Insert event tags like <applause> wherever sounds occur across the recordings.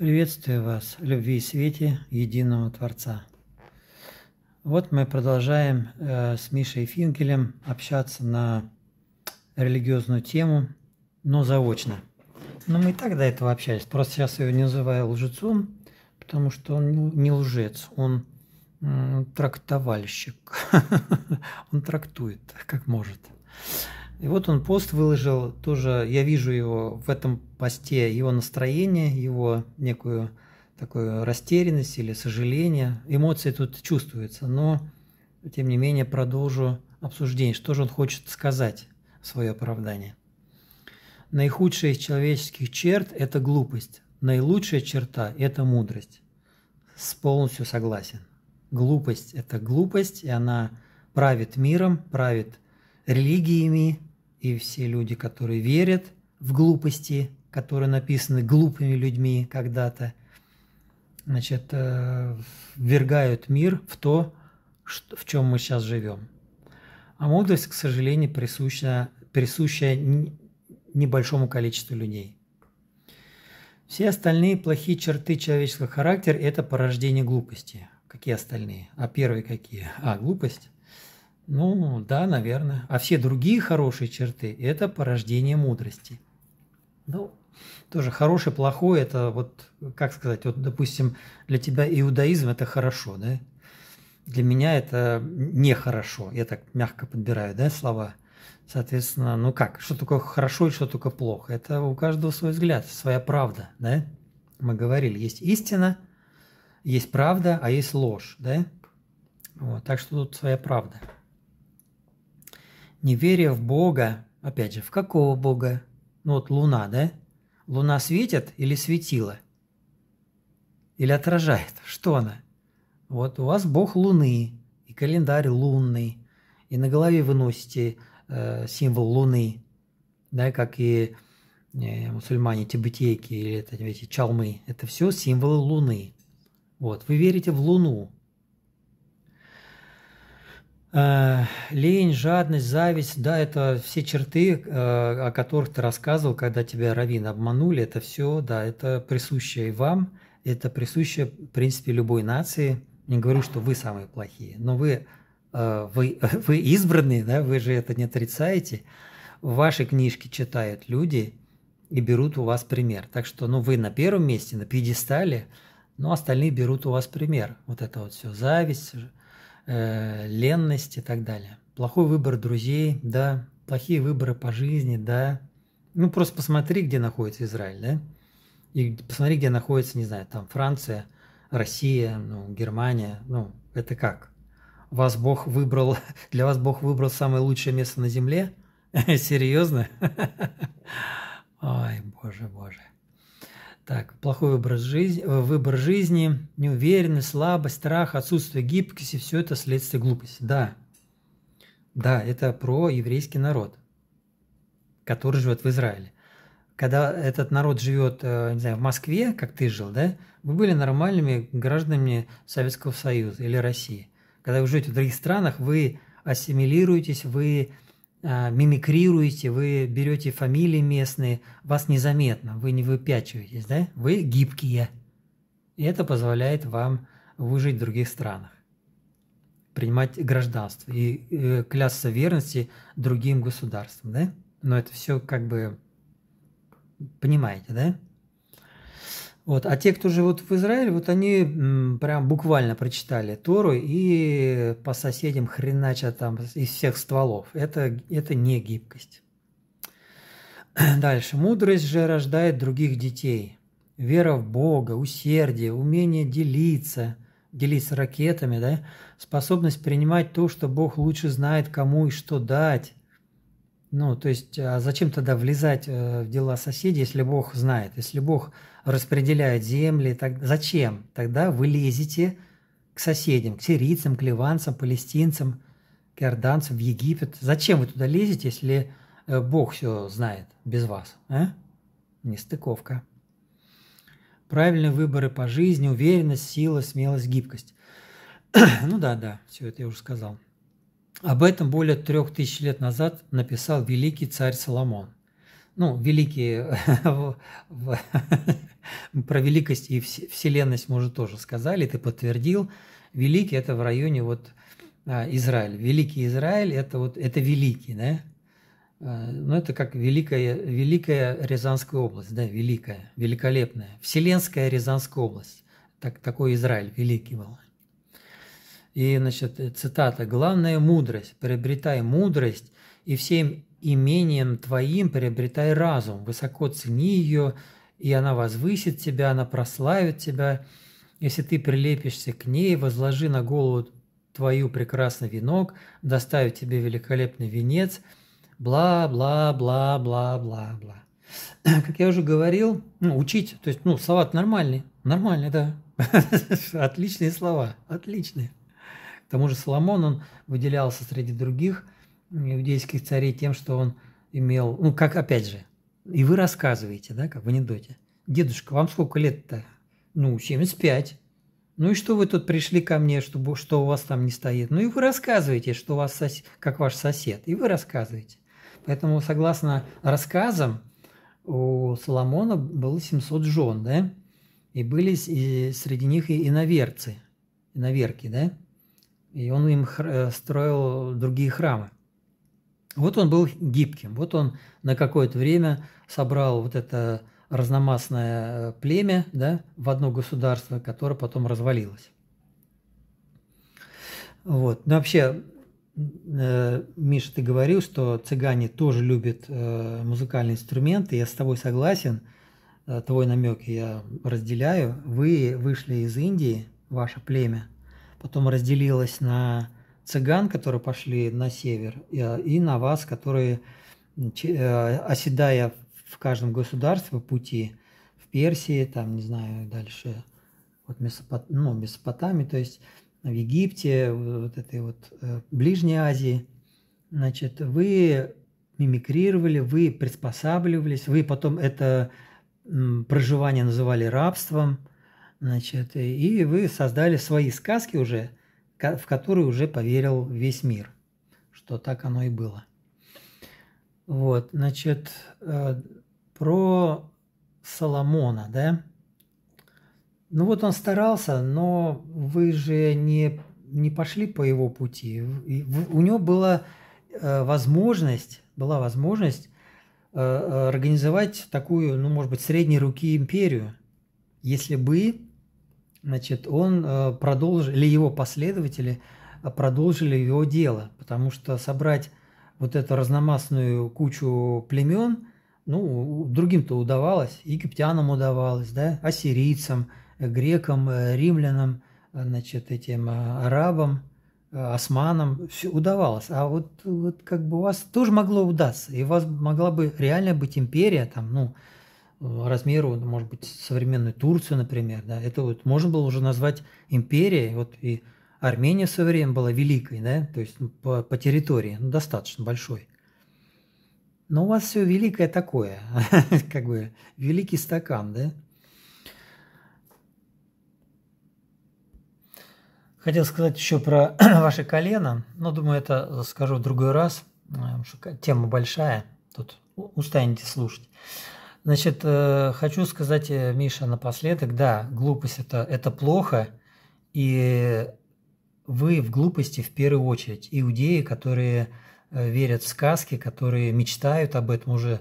Приветствую вас, любви и свете единого Творца. Вот мы продолжаем э, с Мишей Финкелем общаться на религиозную тему, но заочно. Но мы и так до этого общались, просто сейчас я его не называю лжецом, потому что он ну, не лжец, он трактовальщик, <laughs> он трактует как может. И вот он пост выложил, тоже я вижу его в этом посте, его настроение, его некую такую растерянность или сожаление. Эмоции тут чувствуются, но тем не менее продолжу обсуждение, что же он хочет сказать в свое оправдание. Наихудшая из человеческих черт – это глупость. Наилучшая черта – это мудрость. С полностью согласен. Глупость – это глупость, и она правит миром, правит религиями, и все люди, которые верят в глупости, которые написаны глупыми людьми когда-то, значит, э, ввергают мир в то, в чем мы сейчас живем. А мудрость, к сожалению, присуща, присуща небольшому количеству людей. Все остальные плохие черты человеческого характера – это порождение глупости. Какие остальные? А первые какие? А, глупость. Ну, да, наверное. А все другие хорошие черты – это порождение мудрости. Ну, тоже хороший, плохой – это вот, как сказать, вот, допустим, для тебя иудаизм – это хорошо, да? Для меня это нехорошо. Я так мягко подбираю, да, слова. Соответственно, ну как, что такое хорошо и что такое плохо? Это у каждого свой взгляд, своя правда, да? Мы говорили, есть истина, есть правда, а есть ложь, да? Вот, так что тут своя правда неверие в Бога, опять же, в какого Бога? Ну вот луна, да? Луна светит или светила? Или отражает? <laughs> Что она? Вот у вас Бог Луны, и календарь лунный, и на голове вы носите э, символ Луны, да, как и э, мусульмане, тибетейки или это, эти чалмы. Это все символы Луны. Вот, вы верите в Луну, Э, лень, жадность, зависть, да, это все черты, э, о которых ты рассказывал, когда тебя раввин обманули, это все, да, это присуще и вам, это присуще, в принципе, любой нации. Не говорю, что вы самые плохие, но вы, э, вы, <laughs> вы избранные, да, вы же это не отрицаете. Ваши книжки читают люди и берут у вас пример. Так что, ну, вы на первом месте, на пьедестале, но остальные берут у вас пример. Вот это вот все, зависть, Э, ленность и так далее. Плохой выбор друзей, да, плохие выборы по жизни, да. Ну, просто посмотри, где находится Израиль, да. И посмотри, где находится, не знаю, там Франция, Россия, ну, Германия, ну, это как? Вас Бог выбрал, <laughs> для вас Бог выбрал самое лучшее место на земле? <laughs> Серьезно? <laughs> Ой, боже, боже. Так, плохой образ жизни, э, выбор жизни, неуверенность, слабость, страх, отсутствие гибкости – все это следствие глупости. Да, да, это про еврейский народ, который живет в Израиле. Когда этот народ живет, э, не знаю, в Москве, как ты жил, да, вы были нормальными гражданами Советского Союза или России. Когда вы живете в других странах, вы ассимилируетесь, вы а, мимикрируете, вы берете фамилии местные, вас незаметно, вы не выпячиваетесь, да? Вы гибкие. И это позволяет вам выжить в других странах, принимать гражданство и э, клясться верности другим государствам, да? Но это все как бы, понимаете, да? Вот. А те, кто живут в Израиле, вот они прям буквально прочитали Тору и по соседям хреначат там из всех стволов. Это, это не гибкость. <clears throat> Дальше. Мудрость же рождает других детей. Вера в Бога, усердие, умение делиться, делиться ракетами, да? способность принимать то, что Бог лучше знает, кому и что дать, ну, то есть, а зачем тогда влезать э, в дела соседей, если Бог знает, если Бог распределяет земли, так зачем? Тогда вы лезете к соседям, к сирийцам, к ливанцам, палестинцам, к иорданцам, в Египет. Зачем вы туда лезете, если э, Бог все знает без вас? А? Нестыковка. Правильные выборы по жизни, уверенность, сила, смелость, гибкость. <clears throat> ну да, да, все это я уже сказал. Об этом более трех тысяч лет назад написал великий царь Соломон. Ну, великий, <laughs> про великость и вселенность мы уже тоже сказали, ты подтвердил. Великий – это в районе вот а, Израиль. Великий Израиль – это вот, это великий, да? А, ну, это как Великая, Великая Рязанская область, да, Великая, великолепная. Вселенская Рязанская область. Так, такой Израиль великий был. И, значит, цитата, «Главная мудрость, приобретай мудрость, и всем имением твоим приобретай разум, высоко цени ее, и она возвысит тебя, она прославит тебя. Если ты прилепишься к ней, возложи на голову твою прекрасный венок, доставит тебе великолепный венец, бла-бла-бла-бла-бла-бла». <clears throat> Как я уже говорил, ну, учить, то есть, ну, слова -то нормальные, нормальные, да. <laughs> Отличные слова, отличные тому же Соломон, он выделялся среди других иудейских царей тем, что он имел, ну, как опять же, и вы рассказываете, да, как в анекдоте. Дедушка, вам сколько лет-то? Ну, 75. Ну и что вы тут пришли ко мне, чтобы, что у вас там не стоит? Ну и вы рассказываете, что у вас сос... как ваш сосед. И вы рассказываете. Поэтому, согласно рассказам, у Соломона было 700 жен, да? И были и среди них и иноверцы, иноверки, да? и он им э, строил другие храмы. Вот он был гибким, вот он на какое-то время собрал вот это разномастное э, племя да, в одно государство, которое потом развалилось. Вот. Ну, вообще, э, Миша, ты говорил, что цыгане тоже любят э, музыкальные инструменты. Я с тобой согласен. Э, твой намек я разделяю. Вы вышли из Индии, ваше племя – потом разделилась на цыган, которые пошли на север, и э, на вас, которые, э, оседая в каждом государстве пути, в Персии, там, не знаю, дальше, вот Месопот... ну, Месопотамии, то есть в Египте, вот этой вот э, Ближней Азии, значит, вы мимикрировали, вы приспосабливались, вы потом это проживание называли рабством – Значит, и вы создали свои сказки уже, в которые уже поверил весь мир, что так оно и было. Вот, значит, э, про Соломона, да? Ну вот он старался, но вы же не, не пошли по его пути. У него была э, возможность, была возможность э, организовать такую, ну, может быть, средней руки империю, если бы значит, он э, продолжил, или его последователи э, продолжили его дело, потому что собрать вот эту разномастную кучу племен, ну, другим-то удавалось, египтянам удавалось, да, ассирийцам, э, грекам, римлянам, значит, этим арабам, османам, все удавалось. А вот, вот как бы у вас тоже могло удастся, и у вас могла бы реально быть империя, там, ну, Э, размеру, ну, может быть, современную Турцию, например, да, это вот можно было уже назвать империей, вот и Армения в свое время была великой, да, то есть ну, по, по территории, ну, достаточно большой. Но у вас все великое такое, <laughs> как бы великий стакан, да? Хотел сказать еще про <clears throat> ваши колено, но думаю, это скажу в другой раз, э, потому что тема большая, тут устанете слушать. Значит, э, хочу сказать, э, Миша, напоследок, да, глупость это, это плохо, и вы в глупости в первую очередь. Иудеи, которые э, верят в сказки, которые мечтают об этом уже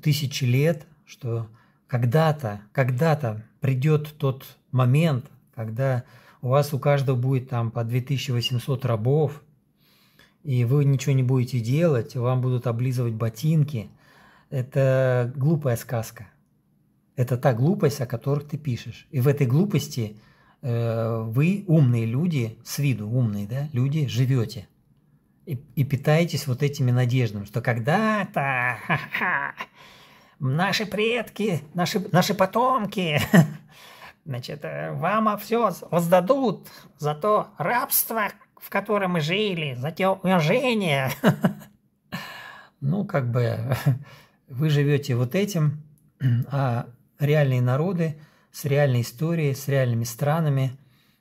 тысячи лет, что когда-то, когда-то придет тот момент, когда у вас у каждого будет там по 2800 рабов, и вы ничего не будете делать, вам будут облизывать ботинки – это глупая сказка. Это та глупость, о которой ты пишешь. И в этой глупости э, вы, умные люди, с виду умные да, люди, живете. И, и питаетесь вот этими надеждами, что когда-то наши предки, наши, наши потомки, <laughs> значит, э, вам все воздадут за то рабство, в котором мы жили, за те унижения. <laughs> Ну, как бы <laughs> вы живете вот этим, <clears throat> а реальные народы с реальной историей, с реальными странами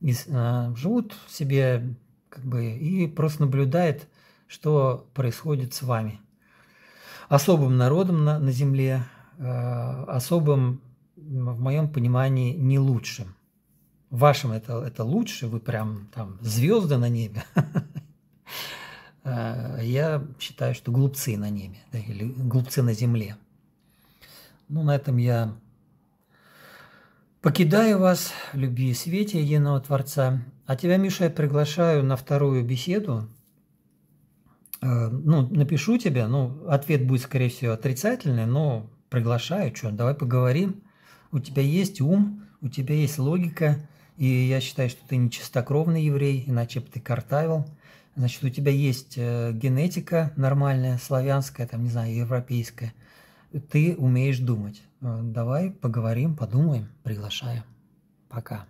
и, э, а, живут себе как бы и просто наблюдают, что происходит с вами. Особым народом на, на Земле, э, особым, в моем понимании, не лучшим. вашим это, это лучше, вы прям там звезды на небе, <laughs> Э, я считаю, что глупцы на небе, да, или глупцы на земле. Ну, на этом я покидаю вас в любви и свете единого Творца. А тебя, Миша, я приглашаю на вторую беседу. Э, ну, напишу тебе. ну, ответ будет, скорее всего, отрицательный, но приглашаю, что, давай поговорим. У тебя есть ум, у тебя есть логика, и я считаю, что ты не чистокровный еврей, иначе бы ты картавил. Значит, у тебя есть э, генетика нормальная, славянская, там, не знаю, европейская. Ты умеешь думать. Э, давай поговорим, подумаем, приглашаю. Пока.